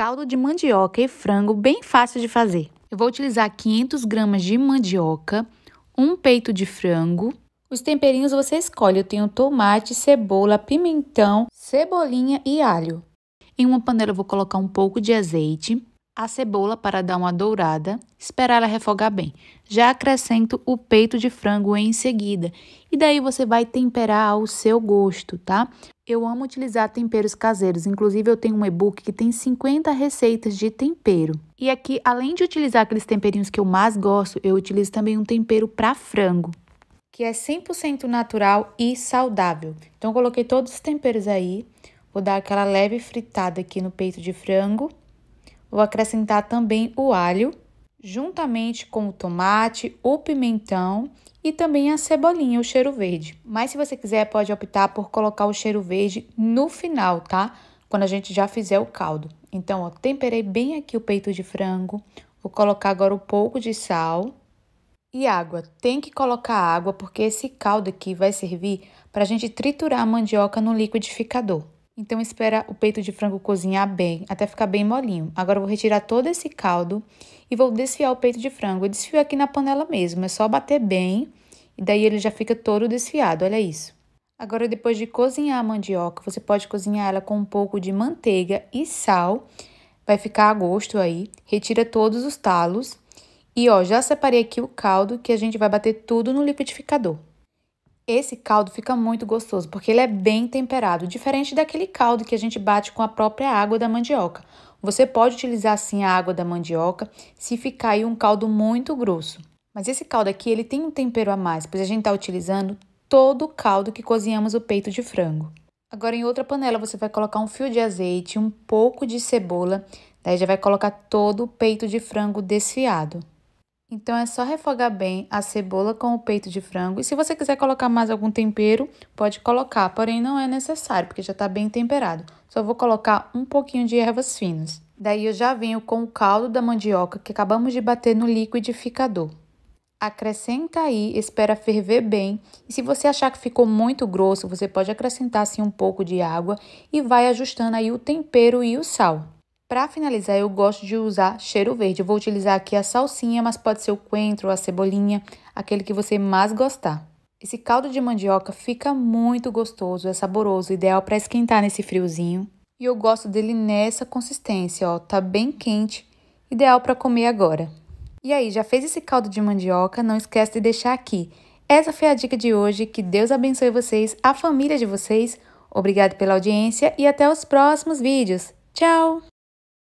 caldo de mandioca e frango bem fácil de fazer. Eu vou utilizar 500 gramas de mandioca, um peito de frango. Os temperinhos você escolhe, eu tenho tomate, cebola, pimentão, cebolinha e alho. Em uma panela eu vou colocar um pouco de azeite, a cebola para dar uma dourada, esperar ela refogar bem. Já acrescento o peito de frango em seguida. E daí você vai temperar ao seu gosto, tá? Eu amo utilizar temperos caseiros, inclusive eu tenho um e-book que tem 50 receitas de tempero. E aqui, além de utilizar aqueles temperinhos que eu mais gosto, eu utilizo também um tempero para frango, que é 100% natural e saudável. Então coloquei todos os temperos aí, vou dar aquela leve fritada aqui no peito de frango. Vou acrescentar também o alho, juntamente com o tomate, o pimentão e também a cebolinha, o cheiro verde. Mas se você quiser, pode optar por colocar o cheiro verde no final, tá? Quando a gente já fizer o caldo. Então, ó, temperei bem aqui o peito de frango. Vou colocar agora um pouco de sal e água. Tem que colocar água porque esse caldo aqui vai servir para a gente triturar a mandioca no liquidificador. Então espera o peito de frango cozinhar bem, até ficar bem molinho. Agora eu vou retirar todo esse caldo e vou desfiar o peito de frango. Eu desfio aqui na panela mesmo, é só bater bem e daí ele já fica todo desfiado, olha isso. Agora depois de cozinhar a mandioca, você pode cozinhar ela com um pouco de manteiga e sal. Vai ficar a gosto aí. Retira todos os talos. E ó, já separei aqui o caldo que a gente vai bater tudo no liquidificador. Esse caldo fica muito gostoso porque ele é bem temperado, diferente daquele caldo que a gente bate com a própria água da mandioca. Você pode utilizar assim a água da mandioca se ficar aí um caldo muito grosso. Mas esse caldo aqui ele tem um tempero a mais, pois a gente está utilizando todo o caldo que cozinhamos o peito de frango. Agora em outra panela você vai colocar um fio de azeite, um pouco de cebola, daí já vai colocar todo o peito de frango desfiado. Então é só refogar bem a cebola com o peito de frango. E se você quiser colocar mais algum tempero, pode colocar, porém não é necessário, porque já está bem temperado. Só vou colocar um pouquinho de ervas finas. Daí eu já venho com o caldo da mandioca que acabamos de bater no liquidificador. Acrescenta aí, espera ferver bem. E se você achar que ficou muito grosso, você pode acrescentar assim um pouco de água e vai ajustando aí o tempero e o sal. Para finalizar, eu gosto de usar cheiro verde. Eu vou utilizar aqui a salsinha, mas pode ser o coentro, a cebolinha, aquele que você mais gostar. Esse caldo de mandioca fica muito gostoso, é saboroso, ideal para esquentar nesse friozinho. E eu gosto dele nessa consistência, ó, tá bem quente, ideal para comer agora. E aí, já fez esse caldo de mandioca? Não esquece de deixar aqui. Essa foi a dica de hoje, que Deus abençoe vocês, a família de vocês. Obrigado pela audiência e até os próximos vídeos. Tchau!